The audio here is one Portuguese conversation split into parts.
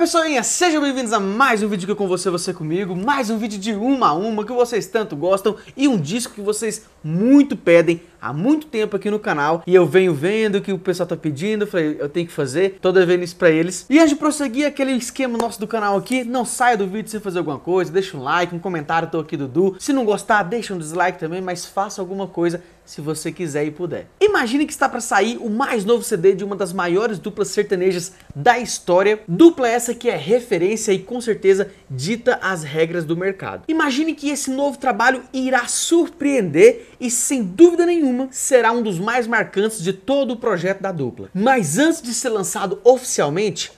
pessoinha, sejam bem-vindos a mais um vídeo aqui com você, você comigo, mais um vídeo de uma a uma que vocês tanto gostam e um disco que vocês muito pedem há muito tempo aqui no canal e eu venho vendo que o pessoal tá pedindo, falei, eu tenho que fazer, tô devendo isso pra eles. E antes de prosseguir aquele esquema nosso do canal aqui, não saia do vídeo sem fazer alguma coisa, deixa um like, um comentário, tô aqui Dudu. Se não gostar, deixa um dislike também, mas faça alguma coisa se você quiser e puder. Imagine que está para sair o mais novo CD de uma das maiores duplas sertanejas da história, dupla essa que é referência e com certeza dita as regras do mercado. Imagine que esse novo trabalho irá surpreender e sem dúvida nenhuma será um dos mais marcantes de todo o projeto da dupla. Mas antes de ser lançado oficialmente,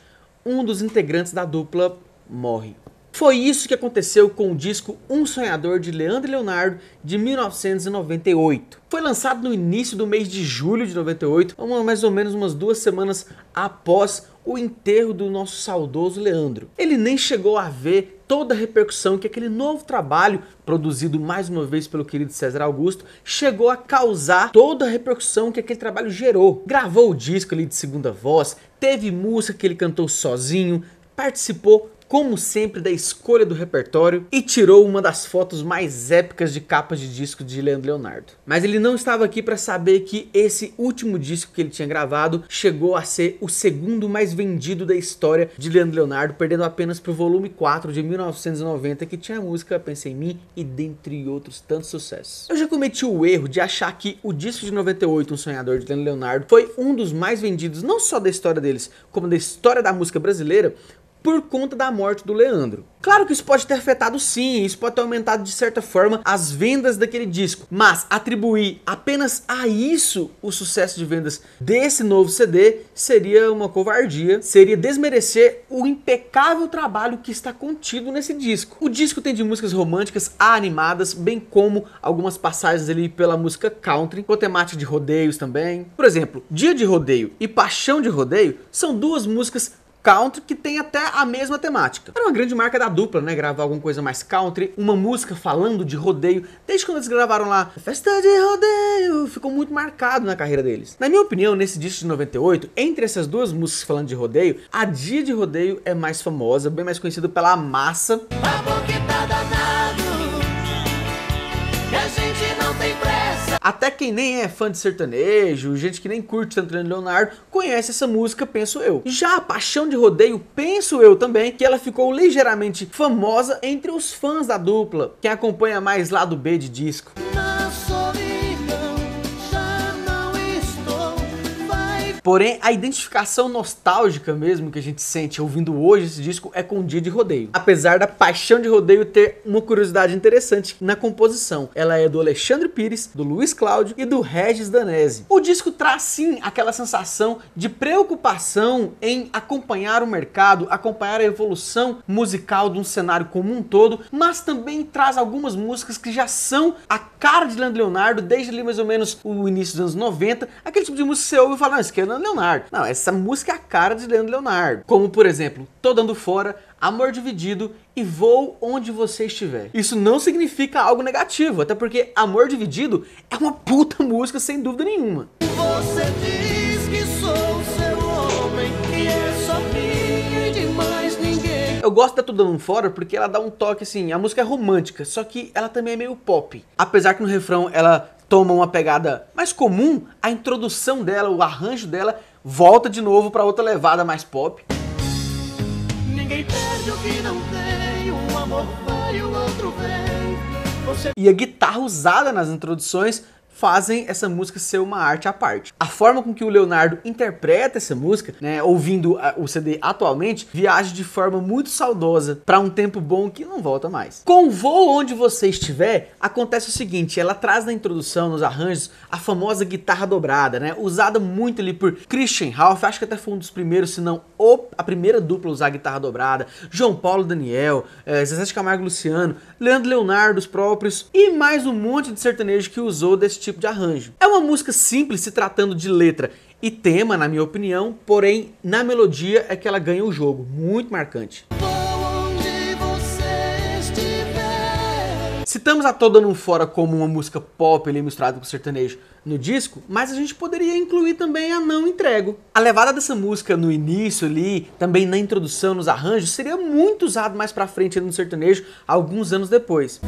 um dos integrantes da dupla morre. Foi isso que aconteceu com o disco Um Sonhador de Leandro e Leonardo de 1998. Foi lançado no início do mês de julho de 98, uma, mais ou menos umas duas semanas após o enterro do nosso saudoso Leandro. Ele nem chegou a ver toda a repercussão que aquele novo trabalho, produzido mais uma vez pelo querido César Augusto, chegou a causar toda a repercussão que aquele trabalho gerou. Gravou o disco ali de segunda voz, teve música que ele cantou sozinho, participou como sempre, da escolha do repertório e tirou uma das fotos mais épicas de capas de disco de Leandro Leonardo. Mas ele não estava aqui para saber que esse último disco que ele tinha gravado chegou a ser o segundo mais vendido da história de Leandro Leonardo, perdendo apenas para o volume 4 de 1990, que tinha a música Pensei em Mim e dentre outros tantos sucessos. Eu já cometi o erro de achar que o disco de 98, Um Sonhador de Leandro Leonardo, foi um dos mais vendidos não só da história deles, como da história da música brasileira, por conta da morte do Leandro. Claro que isso pode ter afetado sim, isso pode ter aumentado de certa forma as vendas daquele disco, mas atribuir apenas a isso o sucesso de vendas desse novo CD seria uma covardia, seria desmerecer o impecável trabalho que está contido nesse disco. O disco tem de músicas românticas a animadas, bem como algumas passagens ali pela música country, com temática de rodeios também. Por exemplo, Dia de Rodeio e Paixão de Rodeio são duas músicas country que tem até a mesma temática. Era uma grande marca da dupla, né? Gravar alguma coisa mais country, uma música falando de rodeio. Desde quando eles gravaram lá Festa de Rodeio, ficou muito marcado na carreira deles. Na minha opinião, nesse disco de 98, entre essas duas músicas falando de rodeio, a Dia de Rodeio é mais famosa, bem mais conhecida pela massa. Vamos! Até quem nem é fã de sertanejo, gente que nem curte Santana Leonardo, conhece essa música, penso eu. Já a Paixão de Rodeio, penso eu também, que ela ficou ligeiramente famosa entre os fãs da dupla, quem acompanha mais lá do B de disco. Não. Porém, a identificação nostálgica mesmo que a gente sente ouvindo hoje esse disco é com o dia de rodeio. Apesar da paixão de rodeio ter uma curiosidade interessante na composição. Ela é do Alexandre Pires, do Luiz Cláudio e do Regis Danese. O disco traz sim aquela sensação de preocupação em acompanhar o mercado, acompanhar a evolução musical de um cenário como um todo, mas também traz algumas músicas que já são a cara de Leandro Leonardo desde ali mais ou menos o início dos anos 90, aquele tipo de música que você ouve e fala, não, isso aqui é Leandro Leonardo. Não, essa música é a cara de Leandro Leonardo. Como, por exemplo, Tô Dando Fora, Amor Dividido e Vou Onde Você Estiver. Isso não significa algo negativo, até porque Amor Dividido é uma puta música sem dúvida nenhuma. Você diz que sou seu homem é só minha e de mais ninguém. Eu gosto da Tô Dando Fora porque ela dá um toque assim, a música é romântica, só que ela também é meio pop. Apesar que no refrão ela toma uma pegada mais comum, a introdução dela, o arranjo dela, volta de novo para outra levada mais pop. Tem, e a guitarra usada nas introduções fazem essa música ser uma arte à parte. A forma com que o Leonardo interpreta essa música, né, ouvindo ah, o CD atualmente, viaja de forma muito saudosa para um tempo bom que não volta mais. Com o voo onde você estiver, acontece o seguinte, ela traz na introdução, nos arranjos, a famosa guitarra dobrada, né, usada muito ali por Christian Ralph, acho que até foi um dos primeiros, se não a primeira dupla a usar a guitarra dobrada, João Paulo Daniel, é, Zezé de Camargo Luciano, Leandro Leonardo, os próprios, e mais um monte de sertanejo que usou desse tipo tipo de arranjo. É uma música simples se tratando de letra e tema, na minha opinião, porém na melodia é que ela ganha o jogo, muito marcante. Citamos a Toda Num Fora como uma música pop ali misturada com sertanejo no disco, mas a gente poderia incluir também a Não Entrego. A levada dessa música no início ali, também na introdução, nos arranjos, seria muito usado mais pra frente no sertanejo, alguns anos depois.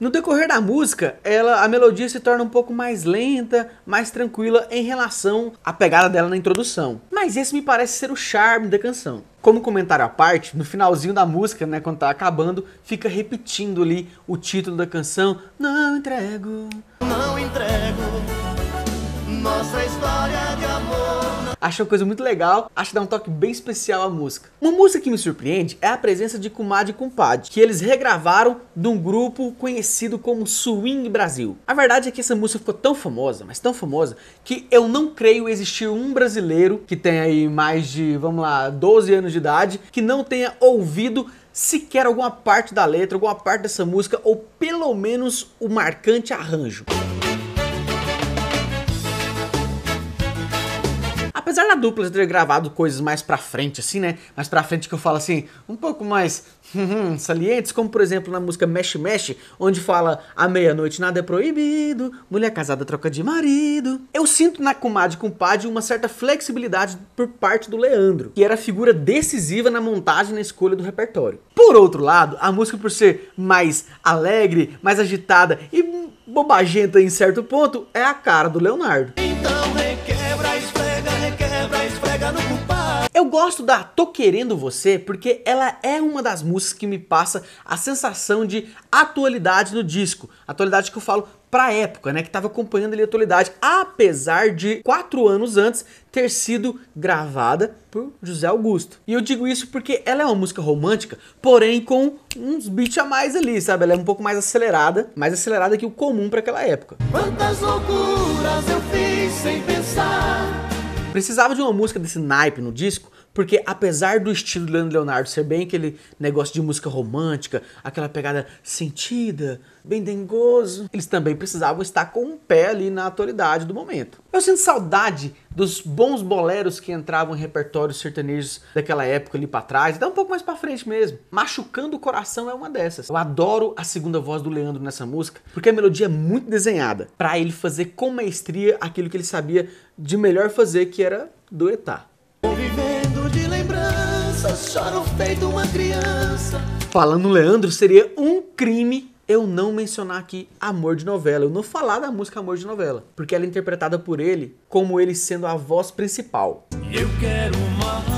No decorrer da música, ela, a melodia se torna um pouco mais lenta, mais tranquila em relação à pegada dela na introdução. Mas esse me parece ser o charme da canção. Como comentário à parte, no finalzinho da música, né, quando tá acabando, fica repetindo ali o título da canção: Não entrego, não entrego nossa história Achei uma coisa muito legal, acho que dá um toque bem especial à música. Uma música que me surpreende é a presença de Kumad e Kumpad, que eles regravaram de um grupo conhecido como Swing Brasil. A verdade é que essa música ficou tão famosa, mas tão famosa, que eu não creio existir um brasileiro que tenha aí mais de, vamos lá, 12 anos de idade, que não tenha ouvido sequer alguma parte da letra, alguma parte dessa música, ou pelo menos o marcante arranjo. Apesar da dupla ter gravado coisas mais pra frente, assim, né? Mais pra frente que eu falo assim, um pouco mais hum, hum, salientes, como por exemplo na música Mesh Mesh, onde fala à meia-noite nada é proibido, mulher casada troca de marido. Eu sinto na comadre com Padre uma certa flexibilidade por parte do Leandro, que era a figura decisiva na montagem e na escolha do repertório. Por outro lado, a música por ser mais alegre, mais agitada e bobagenta em certo ponto, é a cara do Leonardo. Então requer pega no culpado. Eu gosto da Tô Querendo Você porque ela é uma das músicas que me passa a sensação de atualidade no disco. Atualidade que eu falo pra época, né? Que tava acompanhando ali a atualidade, apesar de quatro anos antes ter sido gravada por José Augusto. E eu digo isso porque ela é uma música romântica, porém com uns beats a mais ali, sabe? Ela é um pouco mais acelerada, mais acelerada que o comum para aquela época. Quantas loucuras eu fiz sem pensar Precisava de uma música desse naipe no disco porque apesar do estilo do Leandro Leonardo ser bem aquele negócio de música romântica, aquela pegada sentida, bem dengoso, eles também precisavam estar com um pé ali na atualidade do momento. Eu sinto saudade dos bons boleros que entravam em repertórios sertanejos daquela época ali para trás, dá um pouco mais para frente mesmo. Machucando o coração é uma dessas. Eu adoro a segunda voz do Leandro nessa música, porque a melodia é muito desenhada para ele fazer com maestria aquilo que ele sabia de melhor fazer, que era duetar. Viver choram feito uma criança. Falando Leandro, seria um crime eu não mencionar aqui Amor de Novela, eu não falar da música Amor de Novela, porque ela é interpretada por ele como ele sendo a voz principal. Eu quero uma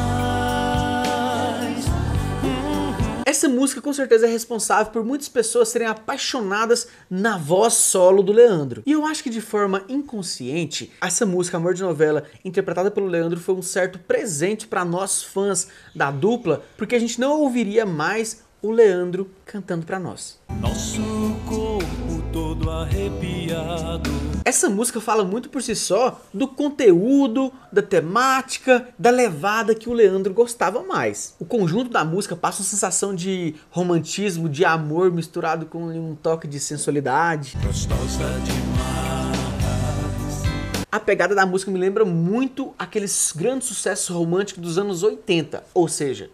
Essa música com certeza é responsável por muitas pessoas serem apaixonadas na voz solo do Leandro. E eu acho que de forma inconsciente, essa música Amor de Novela, interpretada pelo Leandro, foi um certo presente para nós fãs da dupla, porque a gente não ouviria mais o Leandro cantando para nós. Nosso corpo todo arrepiado essa música fala muito por si só do conteúdo, da temática, da levada que o Leandro gostava mais. O conjunto da música passa uma sensação de romantismo, de amor misturado com um toque de sensualidade. A pegada da música me lembra muito aqueles grandes sucessos românticos dos anos 80, ou seja,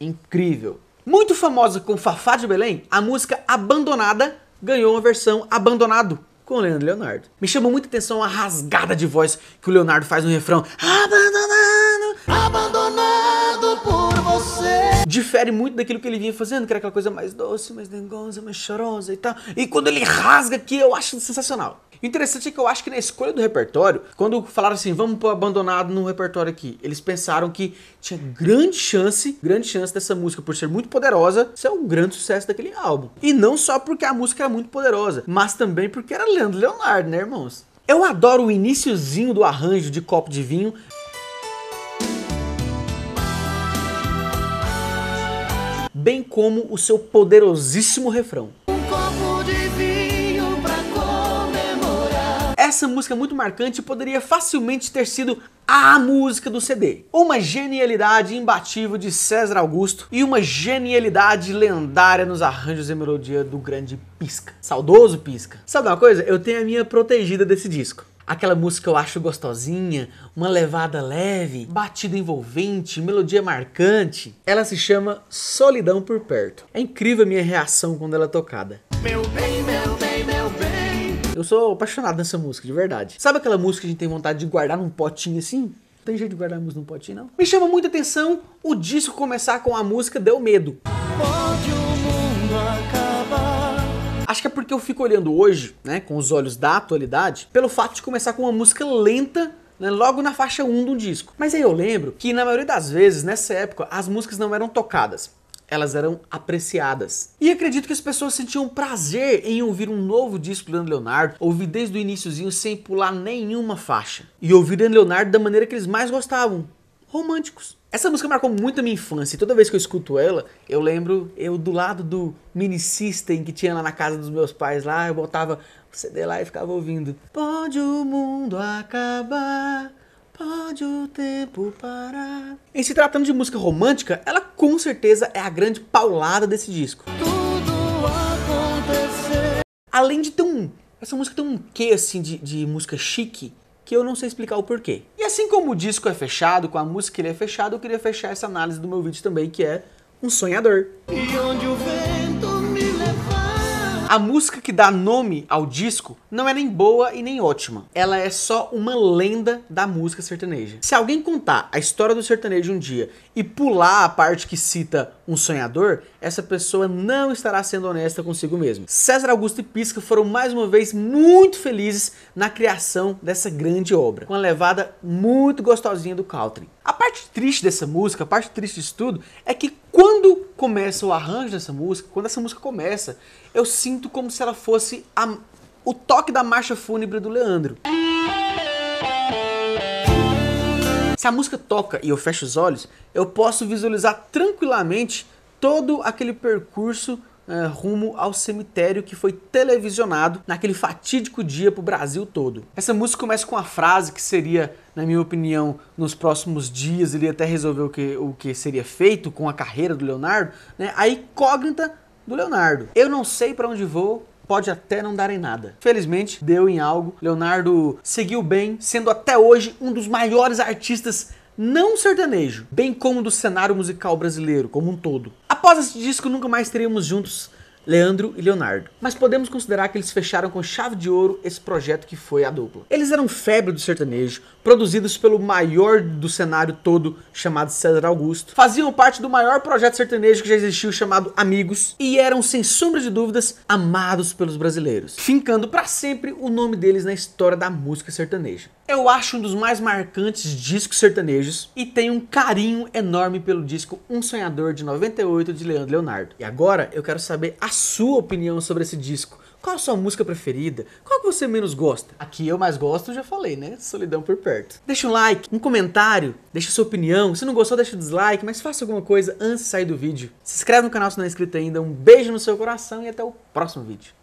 incrível. Muito famosa com Fafá de Belém, a música Abandonada ganhou uma versão Abandonado, com o Leandro Leonardo. Me chamou muita atenção a rasgada de voz que o Leonardo faz no refrão. Abandonado, abandonado por você. Difere muito daquilo que ele vinha fazendo, que era aquela coisa mais doce, mais dengosa, mais chorosa e tal. E quando ele rasga aqui, eu acho sensacional o interessante é que eu acho que na escolha do repertório, quando falaram assim, vamos pôr abandonado no repertório aqui, eles pensaram que tinha grande chance, grande chance dessa música, por ser muito poderosa, ser um grande sucesso daquele álbum. E não só porque a música era muito poderosa, mas também porque era Leandro Leonardo, né, irmãos? Eu adoro o iníciozinho do arranjo de copo de vinho. Bem como o seu poderosíssimo refrão. Essa música é muito marcante poderia facilmente ter sido a música do CD. Uma genialidade imbatível de César Augusto e uma genialidade lendária nos arranjos e melodia do grande Pisca. Saudoso Pisca. Sabe uma coisa? Eu tenho a minha protegida desse disco aquela música eu acho gostosinha, uma levada leve, batida envolvente, melodia marcante. Ela se chama Solidão por Perto. É incrível a minha reação quando ela é tocada. Meu bem, meu bem. Eu sou apaixonado nessa música, de verdade. Sabe aquela música que a gente tem vontade de guardar num potinho assim? Não tem jeito de guardar a música num potinho, não? Me chama muita atenção o disco começar com a música Deu Medo. Pode o mundo acabar. Acho que é porque eu fico olhando hoje, né, com os olhos da atualidade, pelo fato de começar com uma música lenta né, logo na faixa 1 do disco. Mas aí eu lembro que na maioria das vezes, nessa época, as músicas não eram tocadas elas eram apreciadas. E acredito que as pessoas sentiam prazer em ouvir um novo disco do Leandro Leonardo, ouvir desde o iníciozinho sem pular nenhuma faixa. E ouvir Leandro Leonardo da maneira que eles mais gostavam, românticos. Essa música marcou muito a minha infância e toda vez que eu escuto ela, eu lembro eu do lado do mini system que tinha lá na casa dos meus pais lá, eu botava o CD lá e ficava ouvindo. Pode o mundo acabar, Pode o tempo parar. Em se tratando de música romântica, ela com certeza é a grande paulada desse disco. Além de ter um. Essa música tem um quê assim de, de música chique que eu não sei explicar o porquê. E assim como o disco é fechado, com a música ele é fechado, eu queria fechar essa análise do meu vídeo também, que é um sonhador. E onde o vento a música que dá nome ao disco não é nem boa e nem ótima. Ela é só uma lenda da música sertaneja. Se alguém contar a história do sertanejo um dia e pular a parte que cita um sonhador, essa pessoa não estará sendo honesta consigo mesmo. César Augusto e Pisca foram mais uma vez muito felizes na criação dessa grande obra, com a levada muito gostosinha do country. A parte triste dessa música, a parte triste de tudo, é que quando começa o arranjo dessa música, quando essa música começa, eu sinto como se ela fosse a, o toque da marcha fúnebre do Leandro. Se a música toca e eu fecho os olhos, eu posso visualizar tranquilamente todo aquele percurso eh, rumo ao cemitério que foi televisionado naquele fatídico dia para o Brasil todo. Essa música começa com uma frase que seria, na minha opinião, nos próximos dias ele até resolver o que, o que seria feito com a carreira do Leonardo, né? a incógnita do Leonardo. Eu não sei para onde vou, pode até não dar em nada. Felizmente, deu em algo. Leonardo seguiu bem, sendo até hoje um dos maiores artistas não sertanejo, bem como do cenário musical brasileiro como um todo. Após esse disco, nunca mais teríamos juntos Leandro e Leonardo. Mas podemos considerar que eles fecharam com chave de ouro esse projeto que foi a dupla. Eles eram febre do sertanejo, produzidos pelo maior do cenário todo, chamado César Augusto, faziam parte do maior projeto sertanejo que já existiu, chamado Amigos, e eram, sem sombra de dúvidas, amados pelos brasileiros, fincando para sempre o nome deles na história da música sertaneja. Eu acho um dos mais marcantes discos sertanejos e tenho um carinho enorme pelo disco Um Sonhador de 98 de Leandro Leonardo. E agora eu quero saber a sua opinião sobre esse disco qual a sua música preferida? Qual que você menos gosta? Aqui eu mais gosto, já falei, né? Solidão por perto. Deixa um like, um comentário, deixa sua opinião. Se não gostou, deixa o dislike, mas faça alguma coisa antes de sair do vídeo. Se inscreve no canal se não é inscrito ainda. Um beijo no seu coração e até o próximo vídeo.